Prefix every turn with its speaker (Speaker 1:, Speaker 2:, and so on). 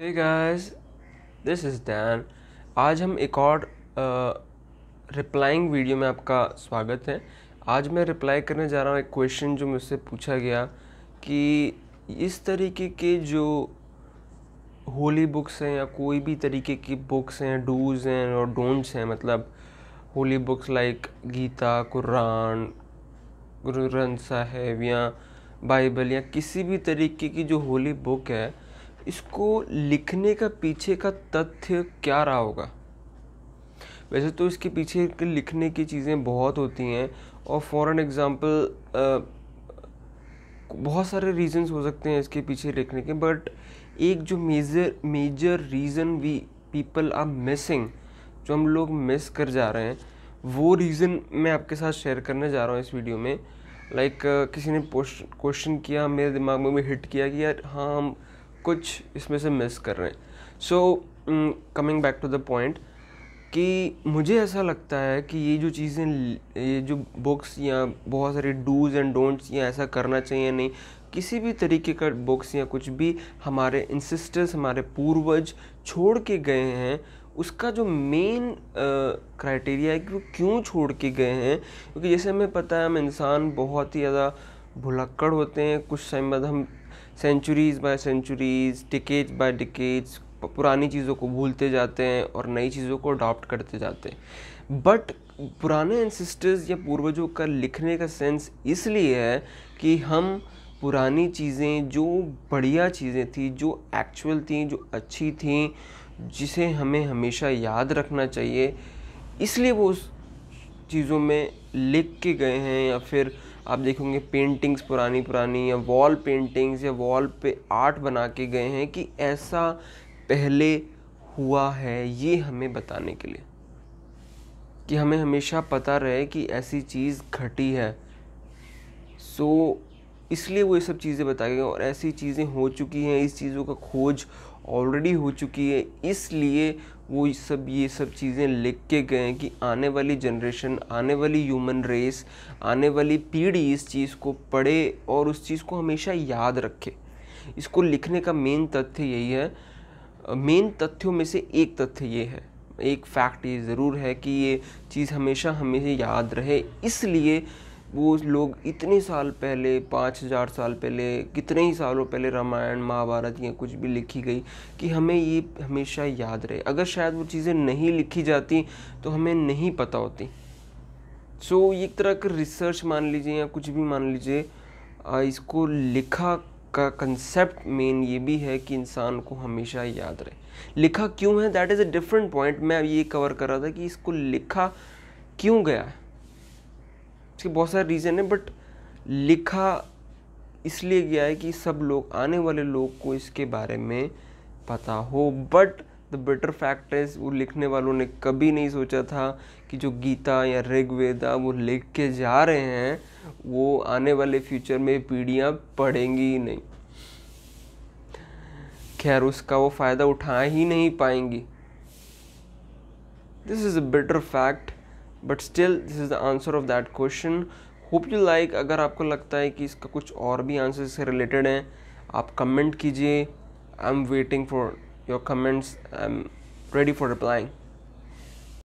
Speaker 1: hey guys this is then आज हम एक और रिप्लाइंग वीडियो में आपका स्वागत है आज मैं रिप्लाई करने जा रहा हूँ एक क्वेश्चन जो मुझसे पूछा गया कि इस तरीके के जो होली बुक्स हैं या कोई भी तरीके की बुक्स हैं डूज हैं और डोंट्स हैं मतलब holy books like Gita Quran Guru Granth साहेब या बाइबल या किसी भी तरीके की जो होली बुक है इसको लिखने का पीछे का तथ्य क्या रहा होगा वैसे तो इसके पीछे के लिखने की चीज़ें बहुत होती हैं और फॉर एन एग्ज़ाम्पल बहुत सारे रीजंस हो सकते हैं इसके पीछे लिखने के बट एक जो major major reason we people are missing जो हम लोग मिस कर जा रहे हैं वो रीज़न मैं आपके साथ शेयर करने जा रहा हूँ इस वीडियो में लाइक like, uh, किसी ने क्वेश्चन किया मेरे दिमाग में भी हिट किया कि यार हाँ हम कुछ इसमें से मिस कर रहे हैं so coming back to the point कि मुझे ऐसा लगता है कि ये जो चीज़ें ये जो बुक्स या बहुत सारे डूज एंड डोंट्स या ऐसा करना चाहिए नहीं किसी भी तरीके का बुक्स या कुछ भी हमारे इंसिस्टर्स हमारे पूर्वज छोड़ के गए हैं उसका जो मेन क्राइटेरिया है कि वो क्यों छोड़ के गए हैं क्योंकि जैसे हमें पता है हम इंसान बहुत ही ज़्यादा भुलक्कड़ होते हैं कुछ समय बाद हम centuries by centuries ticket by tickets पुरानी चीज़ों को भूलते जाते हैं और नई चीज़ों को अडॉप्ट करते जाते हैं बट पुराने एंसिस्टर्स या पूर्वजों का लिखने का सेंस इसलिए है कि हम पुरानी चीज़ें जो बढ़िया चीज़ें थी जो एक्चुअल थी जो अच्छी थी जिसे हमें हमेशा याद रखना चाहिए इसलिए वो उस चीज़ों में लिख के गए हैं या फिर आप देखोगे पेंटिंग्स पुरानी पुरानी या वॉल पेंटिंग्स या वॉल पे आर्ट बना के गए हैं कि ऐसा पहले हुआ है ये हमें बताने के लिए कि हमें हमेशा पता रहे कि ऐसी चीज़ घटी है सो so, इसलिए वो ये सब चीज़ें बताई गई और ऐसी चीज़ें हो चुकी हैं इस चीज़ों का खोज ऑलरेडी हो चुकी है इसलिए वो इस सब ये सब चीज़ें लिख के गए हैं कि आने वाली जनरेशन आने वाली ह्यूमन रेस आने वाली पीढ़ी इस चीज़ को पढ़े और उस चीज़ को हमेशा याद रखे इसको लिखने का मेन तथ्य यही है मेन तथ्यों में से एक तथ्य ये है एक फैक्ट ये ज़रूर है कि ये चीज़ हमेशा हमें याद रहे इसलिए वो लोग इतने साल पहले पाँच हज़ार साल पहले कितने ही सालों पहले रामायण महाभारत या कुछ भी लिखी गई कि हमें ये हमेशा याद रहे अगर शायद वो चीज़ें नहीं लिखी जाती तो हमें नहीं पता होती सो so, एक तरह का रिसर्च मान लीजिए या कुछ भी मान लीजिए इसको लिखा का कंसेप्ट मेन ये भी है कि इंसान को हमेशा याद रहे लिखा क्यों है that is a different point मैं ये कवर कर रहा था कि इसको लिखा क्यों गया है इसके बहुत सारे रीज़न है बट लिखा इसलिए गया है कि सब लोग आने वाले लोग को इसके बारे में पता हो but the better fact is वो लिखने वालों ने कभी नहीं सोचा था कि जो गीता या ऋग्वेदा वो लिख के जा रहे हैं वो आने वाले फ्यूचर में पीढ़ियाँ पढ़ेंगी ही नहीं खैर उसका वो फ़ायदा उठा ही नहीं पाएंगी this is a better fact but still this is the answer of that question hope you like अगर आपको लगता है कि इसका कुछ और भी आंसर से रिलेटेड है आप कमेंट कीजिए I am waiting for your comments I am ready for replying